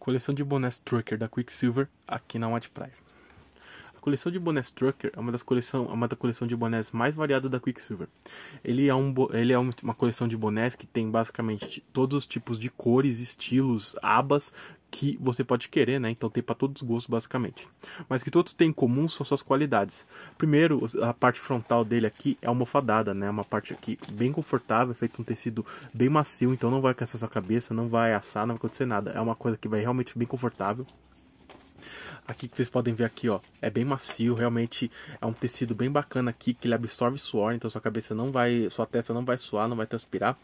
coleção de bonés Trucker da Quicksilver aqui na White Price. A coleção de bonés Trucker é uma das coleção, é uma da coleção de bonés mais variada da Quicksilver. Ele é, um, ele é uma coleção de bonés que tem basicamente todos os tipos de cores, estilos, abas que você pode querer, né? Então tem para todos os gostos basicamente. Mas que todos têm em comum são suas qualidades. Primeiro, a parte frontal dele aqui é almofadada, né? Uma parte aqui bem confortável, feito um tecido bem macio, então não vai cansar sua cabeça, não vai assar, não vai acontecer nada. É uma coisa que vai realmente bem confortável aqui que vocês podem ver aqui, ó, é bem macio, realmente é um tecido bem bacana aqui, que ele absorve suor, então sua cabeça não vai, sua testa não vai suar, não vai transpirar.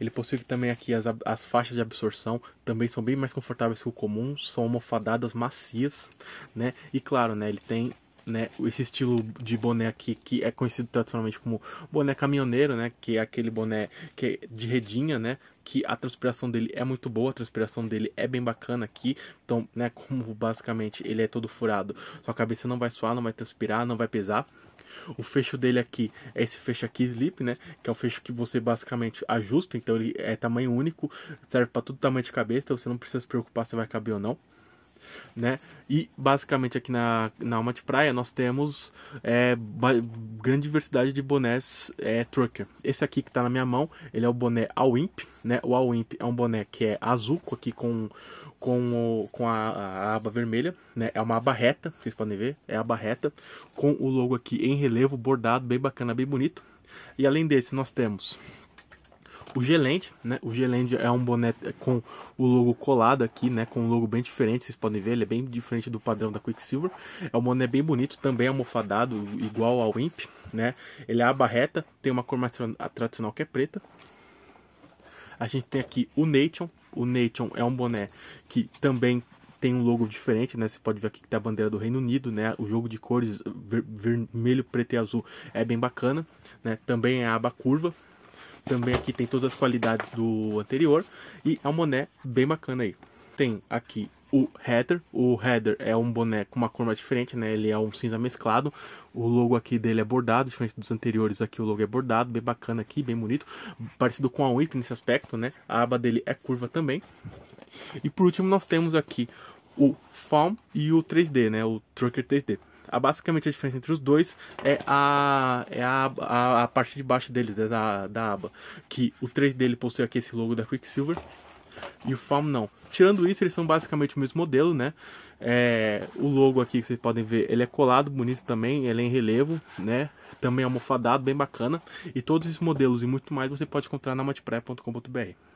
Ele possui também aqui as, as faixas de absorção, também são bem mais confortáveis que o comum, são almofadadas macias, né? E claro, né, ele tem né, esse estilo de boné aqui que é conhecido tradicionalmente como boné caminhoneiro, né, que é aquele boné que é de redinha, né, que a transpiração dele é muito boa, a transpiração dele é bem bacana aqui. Então, né, como basicamente ele é todo furado, sua cabeça não vai suar, não vai transpirar, não vai pesar. O fecho dele aqui é esse fecho aqui slip, né? Que é o fecho que você basicamente ajusta, então ele é tamanho único, serve para todo tamanho de cabeça, então você não precisa se preocupar se vai caber ou não né? E basicamente aqui na, na Alma de Praia nós temos é, grande diversidade de bonés é, trucker. Esse aqui que está na minha mão, ele é o boné Awimp, né? O Awimp é um boné que é azul aqui com, com, o, com a, a, aba vermelha, né? É uma aba reta, vocês podem ver, é a aba reta, com o logo aqui em relevo, bordado, bem bacana, bem bonito. E além desse nós temos o Gelente, né? O Gelente é um boné com o logo colado aqui, né? Com um logo bem diferente, vocês podem ver, ele é bem diferente do padrão da Quicksilver. É um boné bem bonito, também almofadado, igual ao Imp, né? Ele é aba reta, tem uma cor mais tradicional que é preta. A gente tem aqui o Nation. O Nation é um boné que também tem um logo diferente, né? Você pode ver aqui que tá a bandeira do Reino Unido, né? O jogo de cores ver vermelho, preto e azul é bem bacana, né? Também é a aba curva, também aqui tem todas as qualidades do anterior. E é um boné bem bacana aí. Tem aqui o header. O header é um boné com uma cor mais diferente, né? Ele é um cinza mesclado. O logo aqui dele é bordado, diferente dos anteriores aqui o logo é bordado, bem bacana aqui, bem bonito, parecido com a Whip nesse aspecto, né? A aba dele é curva também. E por último nós temos aqui o Foam e o 3D, né? O Trucker 3D basicamente a diferença entre os dois é a, é a, a, a parte de baixo deles, né, da, da aba. Que o 3 dele possui aqui esse logo da Quicksilver e o fam não. Tirando isso, eles são basicamente o mesmo modelo, né? É, o logo aqui que vocês podem ver, ele é colado, bonito também, ele é em relevo, né? Também é almofadado, bem bacana. E todos esses modelos e muito mais você pode encontrar na matpré.com.br.